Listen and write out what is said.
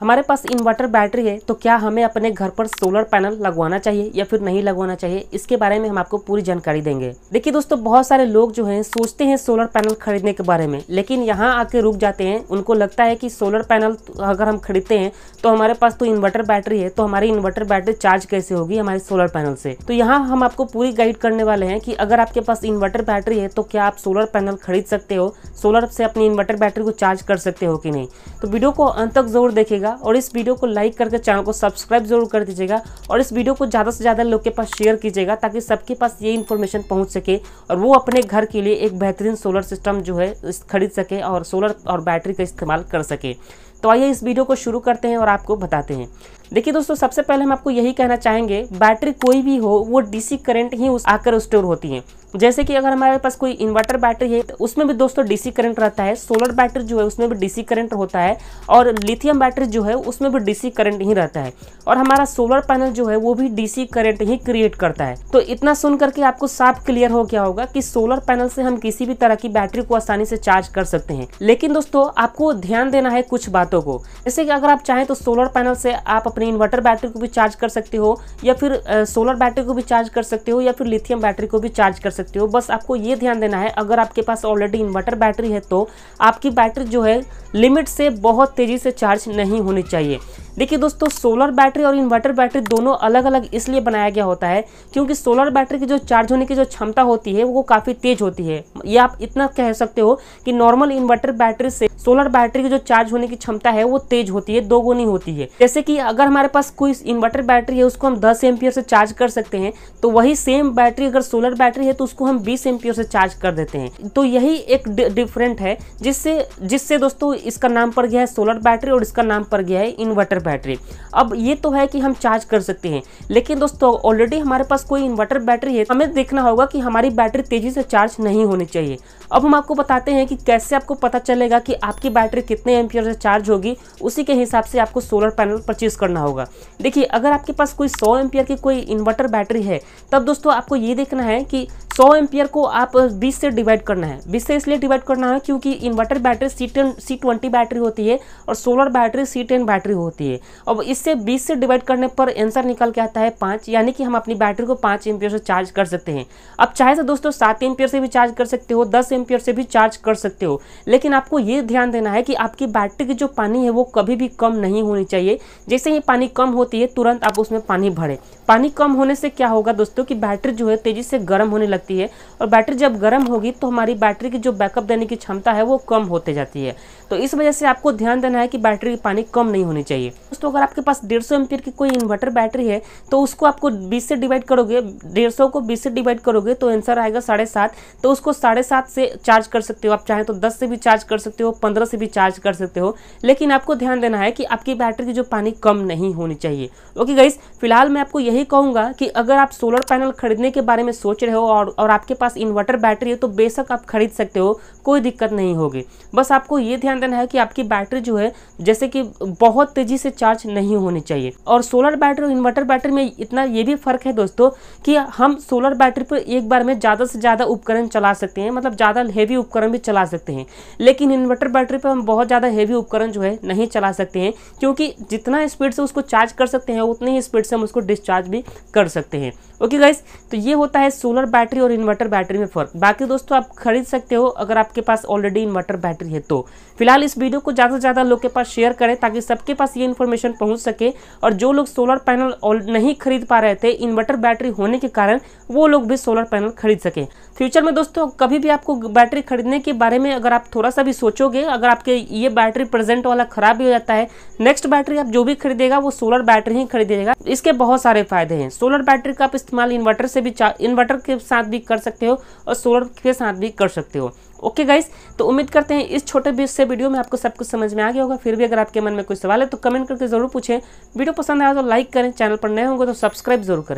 हमारे पास inverter battery है तो क्या हमें अपने घर पर सोलर पैनल लगवाना चाहिए या फिर नहीं लगवाना चाहिए इसके बारे में हम आपको पूरी जानकारी देंगे देखिए दोस्तों बहुत सारे लोग जो हैं सोचते हैं सोलर पैनल खरीदने के बारे में लेकिन यहाँ आके रुक जाते हैं उनको लगता है कि सोलर पैनल अगर हम खरीदते हैं तो हमारे पास तो इन्वर्टर बैटरी है तो हमारी इन्वर्टर बैटरी चार्ज कैसे होगी हमारे सोलर पैनल से तो यहाँ हम आपको पूरी गाइड करने वाले हैं कि अगर आपके पास इन्वर्टर बैटरी है तो क्या आप सोलर पैनल खरीद सकते हो सोलर से अपनी इन्वर्टर बैटरी को चार्ज कर सकते हो कि नहीं तो वीडियो को अंत तक जरूर देखेगा दीजिएगा और इस वीडियो को लाइक करके चैनल को सब्सक्राइब जरूर कर दीजिएगा और इस वीडियो को ज़्यादा से ज़्यादा लोग के पास शेयर कीजिएगा ताकि सबके पास ये इन्फॉर्मेशन पहुँच सके और वो अपने घर के लिए एक बेहतरीन सोलर सिस्टम जो है खरीद सके और सोलर और बैटरी का इस्तेमाल कर सके तो आइए इस वीडियो को शुरू करते हैं और आपको बताते हैं देखिए दोस्तों सबसे पहले हम आपको यही कहना चाहेंगे बैटरी कोई भी हो वो डीसी करंट ही उस आकर स्टोर होती है जैसे कि अगर हमारे पास कोई इन्वर्टर बैटरी है तो उसमें भी दोस्तों डीसी करंट रहता है सोलर बैटरी जो है उसमें भी डीसी करंट होता है और लिथियम बैटरी जो है उसमें भी डीसी करंट ही रहता है और हमारा सोलर पैनल जो है वो भी डीसी करंट ही क्रिएट करता है तो इतना सुन करके आपको साफ क्लियर हो गया होगा कि सोलर पैनल से हम किसी भी तरह की बैटरी को आसानी से चार्ज कर सकते हैं लेकिन दोस्तों आपको ध्यान देना है कुछ बातों को जैसे कि अगर आप चाहें तो सोलर पैनल से आप अपने इन्वर्टर बैटरी को भी चार्ज कर सकते हो या फिर सोलर बैटरी को भी चार्ज कर सकते हो या फिर लिथियम बैटरी को भी चार्ज कर सकते हो बस आपको ये ध्यान देना है अगर आपके पास ऑलरेडी इन्वर्टर बैटरी है तो आपकी बैटरी जो है लिमिट से बहुत तेज़ी से चार्ज नहीं होनी चाहिए देखिए दोस्तों सोलर बैटरी और इन्वर्टर बैटरी दोनों अलग अलग इसलिए बनाया गया होता है क्योंकि सोलर बैटरी की जो चार्ज होने की जो क्षमता होती है वो काफ़ी तेज होती है ये आप इतना कह सकते हो कि नॉर्मल इन्वर्टर बैटरी से सोलर बैटरी की जो चार्ज होने की क्षमता है वो तेज होती है दो गुनी होती है जैसे कि अगर हमारे पास कोई इन्वर्टर बैटरी है उसको हम दस एमपियर से चार्ज कर सकते हैं तो वही सेम बैटरी अगर सोलर बैटरी है तो उसको हम बीस एमपियर से चार्ज कर देते हैं तो यही एक डिफरेंट है जिससे जिससे दोस्तों इसका नाम पड़ गया है सोलर बैटरी और इसका नाम पड़ गया है इन्वर्टर बैटरी अब ये तो है कि हम चार्ज कर सकते हैं लेकिन दोस्तों ऑलरेडी हमारे पास कोई इन्वर्टर बैटरी है हमें देखना होगा कि हमारी बैटरी तेज़ी से चार्ज नहीं होनी चाहिए अब हम आपको बताते हैं कि कैसे आपको पता चलेगा कि आपकी बैटरी कितने एमपियर से चार्ज होगी उसी के हिसाब से आपको सोलर पैनल परचेज़ करना होगा देखिए अगर आपके पास कोई सौ एमपियर की कोई इन्वर्टर बैटरी है तब दोस्तों आपको ये देखना है कि सौ एम्पियर को आप बीस से डिवाइड करना है बीस से इसलिए डिवाइड करना है क्योंकि inverter battery C ten C twenty battery होती है और solar battery C ten battery होती है चाहिए अब इससे बीस से डिवाइड करने पर आंसर निकल के आता है पाँच यानी कि हम अपनी बैटरी को पाँच एम्पियर से चार्ज कर सकते हैं अब चाहे तो दोस्तों सात एम्पियर से भी चार्ज कर सकते हो दस एम्पियर से भी चार्ज कर सकते हो लेकिन आपको ये ध्यान देना है कि आपकी बैटरी की जो पानी है वो कभी भी कम नहीं होनी चाहिए जैसे ही पानी कम होती है तुरंत आप उसमें पानी भरें पानी कम होने से क्या होगा दोस्तों कि बैटरी जो है तेज़ी से गर्म होने लगती है और बैटरी जब गर्म होगी तो हमारी बैटरी की जो बैकअप देने की क्षमता है वो कम होते जाती है तो इस वजह से आपको ध्यान देना है कि बैटरी की पानी कम नहीं होनी चाहिए दोस्तों अगर आपके पास डेढ़ सौ की कोई इन्वर्टर बैटरी है तो उसको आपको बीस से डिवाइड करोगे डेढ़ को बीस से डिवाइड करोगे तो आंसर आएगा साढ़े सात तो उसको साढ़े सात से चार्ज कर सकते हो आप चाहें तो दस से भी चार्ज कर सकते हो पंद्रह से भी चार्ज कर सकते हो लेकिन आपको ध्यान देना है कि आपकी बैटरी की जो पानी कम नहीं होनी चाहिए ओके गाइस फिलहाल मैं आपको यही कहूँगा कि अगर आप सोलर पैनल खरीदने के बारे में सोच रहे हो और, और आपके पास इन्वर्टर बैटरी है तो बेशक आप खरीद सकते हो कोई दिक्कत नहीं होगी बस आपको ये ध्यान देना है कि आपकी बैटरी जो है जैसे कि बहुत तेज़ी से डिस्चार्ज नहीं होनी चाहिए और सोलर बैटरी और इन्वर्टर बैटरी में इतना ये भी फर्क है दोस्तों कि हम सोलर बैटरी पर एक बार में ज़्यादा से ज़्यादा उपकरण चला सकते हैं मतलब ज़्यादा हैवी उपकरण भी चला सकते हैं लेकिन इन्वर्टर बैटरी पर हम बहुत ज़्यादा हैवी उपकरण जो है नहीं चला सकते हैं क्योंकि जितना स्पीड से उसको चार्ज कर सकते हैं उतनी ही स्पीड से हम उसको डिस्चार्ज भी कर सकते हैं ओके गाइस तो ये होता है सोलर बैटरी और इन्वर्टर बैटरी में फ़र्क बाकी दोस्तों आप खरीद सकते हो अगर आपके पास ऑलरेडी इन्वर्टर बैटरी है तो फिलहाल इस वीडियो को ज़्यादा से ज़्यादा लोग के पास शेयर करें ताकि सबके पास ये इन्फॉर्मेशन इन्फॉर्मेशन पहुंच सके और जो लोग सोलर पैनल नहीं खरीद पा रहे थे इन्वर्टर बैटरी होने के कारण वो लोग भी सोलर पैनल खरीद सके फ्यूचर में दोस्तों कभी भी आपको बैटरी खरीदने के बारे में अगर आप थोड़ा सा भी सोचोगे अगर आपके ये बैटरी प्रेजेंट वाला खराब भी हो जाता है नेक्स्ट बैटरी आप जो भी खरीदेगा वो सोलर बैटरी ही खरीदेगा इसके बहुत सारे फायदे हैं सोलर बैटरी का आप इस्तेमाल इन्वर्टर से भी इन्वर्टर के साथ भी कर सकते हो और सोलर के साथ भी कर सकते हो ओके गाइस तो उम्मीद करते हैं इस छोटे से वीडियो में आपको सब कुछ समझ में आ गया होगा फिर भी अगर आपके मन में कोई सवाल है तो कमेंट करके जरूर पूछें वीडियो पसंद आया तो लाइक करें चैनल पर नए होंगे तो सब्सक्राइब जरूर करें